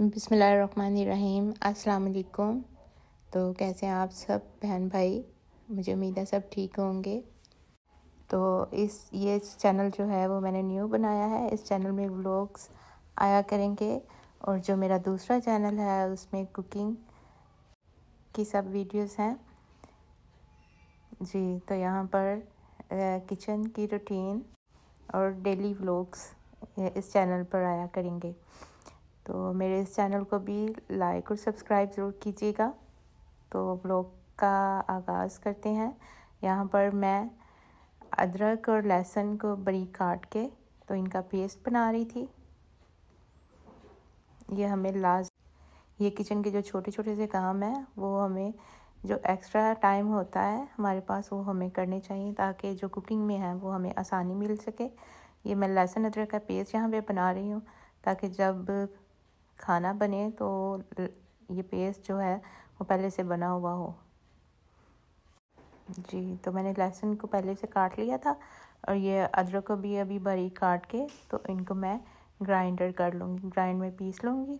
बिसमीम अलकुम तो कैसे हैं आप सब बहन भाई मुझे उम्मीद है सब ठीक होंगे तो इस ये चैनल जो है वो मैंने न्यू बनाया है इस चैनल में व्लॉग्स आया करेंगे और जो मेरा दूसरा चैनल है उसमें कुकिंग की सब वीडियोस हैं जी तो यहाँ पर किचन की रूटीन और डेली व्लॉग्स इस चैनल पर आया करेंगे तो मेरे इस चैनल को भी लाइक और सब्सक्राइब ज़रूर कीजिएगा तो ब्लॉग का आगाज़ करते हैं यहाँ पर मैं अदरक और लहसुन को बड़ी काट के तो इनका पेस्ट बना रही थी ये हमें लास्ट ये किचन के जो छोटे छोटे से काम हैं वो हमें जो एक्स्ट्रा टाइम होता है हमारे पास वो हमें करने चाहिए ताकि जो कुकिंग में है वो हमें आसानी मिल सके ये मैं लहसुन अदरक का पेस्ट यहाँ पे बना रही हूँ ताकि जब खाना बने तो ये पेस्ट जो है वो पहले से बना हुआ हो जी तो मैंने लहसुन को पहले से काट लिया था और ये अदरक को भी अभी बारीक काट के तो इनको मैं ग्राइंडर कर लूँगी ग्राइंड में पीस लूँगी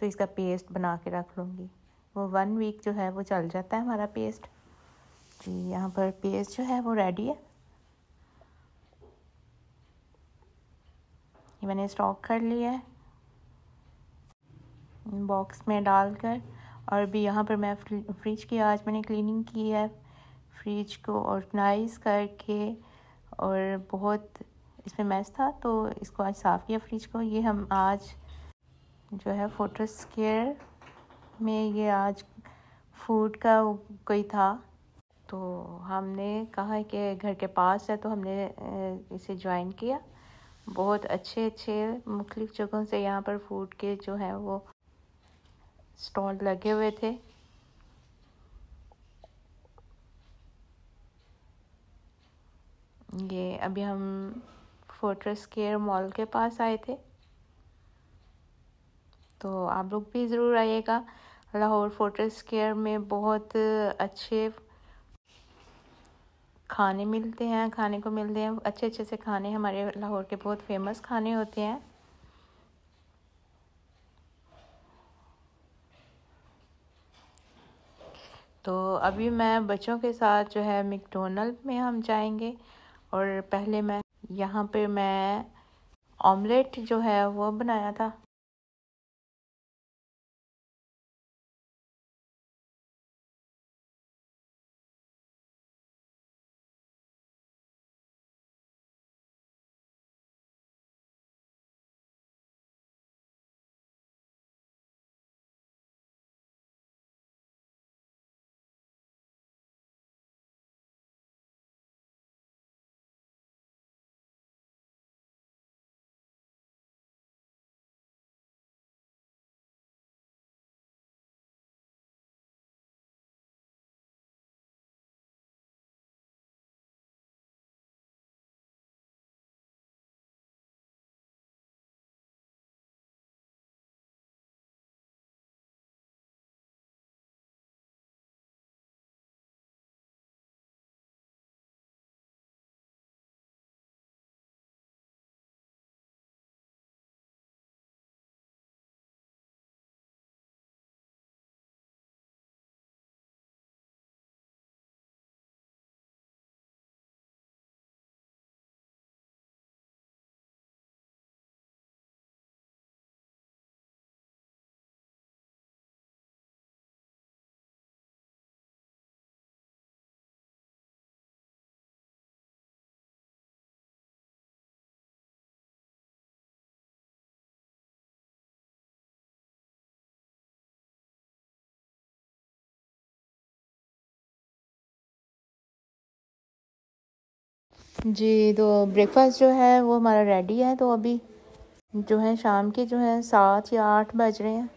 तो इसका पेस्ट बना के रख लूँगी वो वन वीक जो है वो चल जाता है हमारा पेस्ट जी यहाँ पर पेस्ट जो है वो रेडी है ये मैंने स्टॉक कर लिया है बॉक्स में डालकर और भी यहाँ पर मैं फ्रिज की आज मैंने क्लीनिंग की है फ्रिज को ऑर्गेनाइज करके और बहुत इसमें मैच था तो इसको आज साफ़ किया फ्रिज को ये हम आज जो है फोटो स्केयर में ये आज फूड का कोई था तो हमने कहा कि घर के पास है तो हमने इसे ज्वाइन किया बहुत अच्छे अच्छे मुख्तलिफ़ जगहों से यहाँ पर फूड के जो है वो स्टॉल लगे हुए थे ये अभी हम फोर्ट्रेस केयर मॉल के पास आए थे तो आप लोग भी ज़रूर आइएगा लाहौर फोर्ट्रेस केयर में बहुत अच्छे खाने मिलते हैं खाने को मिलते हैं अच्छे अच्छे से खाने हमारे लाहौर के बहुत फेमस खाने होते हैं तो अभी मैं बच्चों के साथ जो है मैकडोनल्ड में हम जाएंगे और पहले मैं यहाँ पे मैं ऑमलेट जो है वो बनाया था जी तो ब्रेकफास्ट जो है वो हमारा रेडी है तो अभी जो है शाम के जो है सात या आठ बज रहे हैं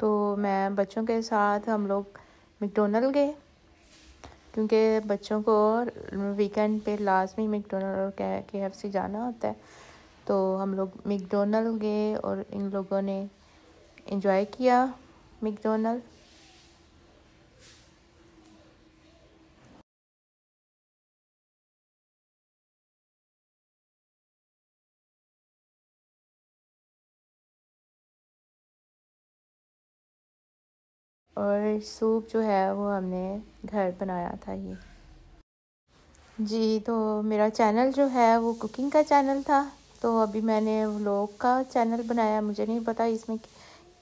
तो मैं बच्चों के साथ हम लोग मैकडोनल्ड गए क्योंकि बच्चों को वीकेंड पे लाजमी मैकडोनल्ड और के एफ सी जाना होता है तो हम लोग मैकडोनल्ड गए और इन लोगों ने इन्जॉय किया मकडोनल्ड और सूप जो है वो हमने घर बनाया था ये जी तो मेरा चैनल जो है वो कुकिंग का चैनल था तो अभी मैंने व्लॉग का चैनल बनाया मुझे नहीं पता इसमें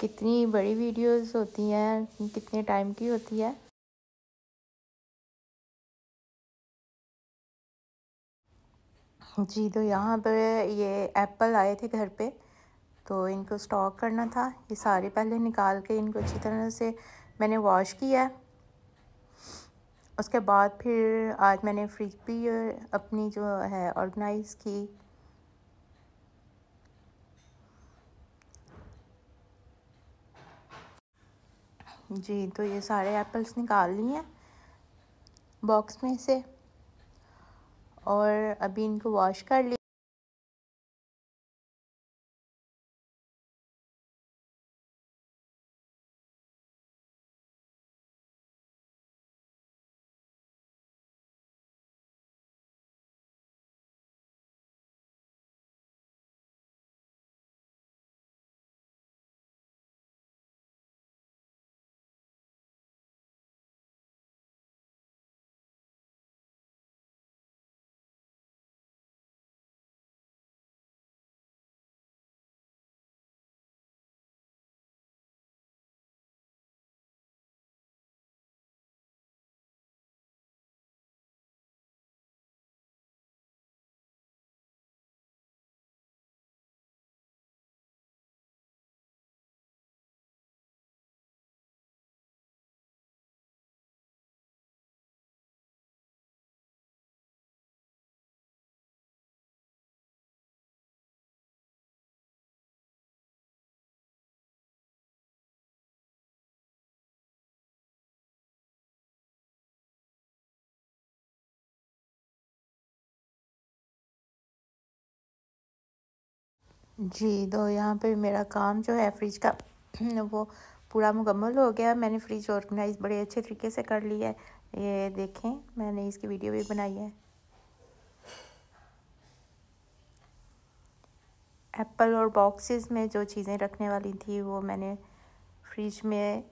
कितनी बड़ी वीडियोस होती हैं कितने टाइम की होती है जी तो यहाँ पर ये एप्पल आए थे घर पे तो इनको स्टॉक करना था ये सारे पहले निकाल के इनको अच्छी तरह से मैंने वॉश किया उसके बाद फिर आज मैंने फ्रिज भी अपनी जो है ऑर्गेनाइज़ की जी तो ये सारे एप्पल्स निकाल लिए हैं बॉक्स में से और अभी इनको वॉश कर लिया जी तो यहाँ पे मेरा काम जो है फ्रिज का वो पूरा मुकम्मल हो गया मैंने फ्रिज ऑर्गेनाइज बड़े अच्छे तरीके से कर लिया है ये देखें मैंने इसकी वीडियो भी बनाई है एप्पल और बॉक्सेस में जो चीज़ें रखने वाली थी वो मैंने फ्रिज में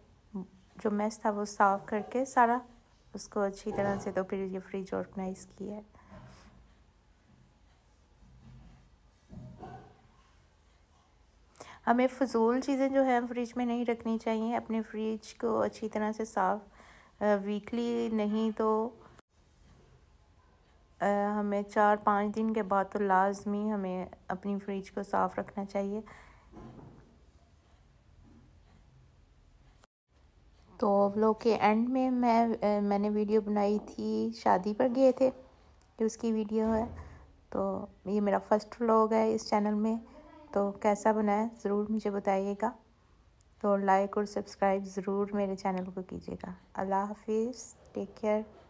जो मैस था वो साफ़ करके सारा उसको अच्छी तरह से तो फिर ये फ्रिज ऑर्गेनाइज़ किया है हमें फजूल चीज़ें जो हैं फ्रिज में नहीं रखनी चाहिए अपने फ्रिज को अच्छी तरह से साफ वीकली नहीं तो हमें चार पाँच दिन के बाद तो लाजमी हमें अपनी फ्रिज को साफ़ रखना चाहिए तो लोग के एंड में मैं मैंने वीडियो बनाई थी शादी पर गए थे उसकी वीडियो है तो ये मेरा फर्स्ट व्लॉग है इस चैनल में तो कैसा बनाया ज़रूर मुझे बताइएगा तो लाइक और सब्सक्राइब ज़रूर मेरे चैनल को कीजिएगा अल्लाह हाफिज़ टेक केयर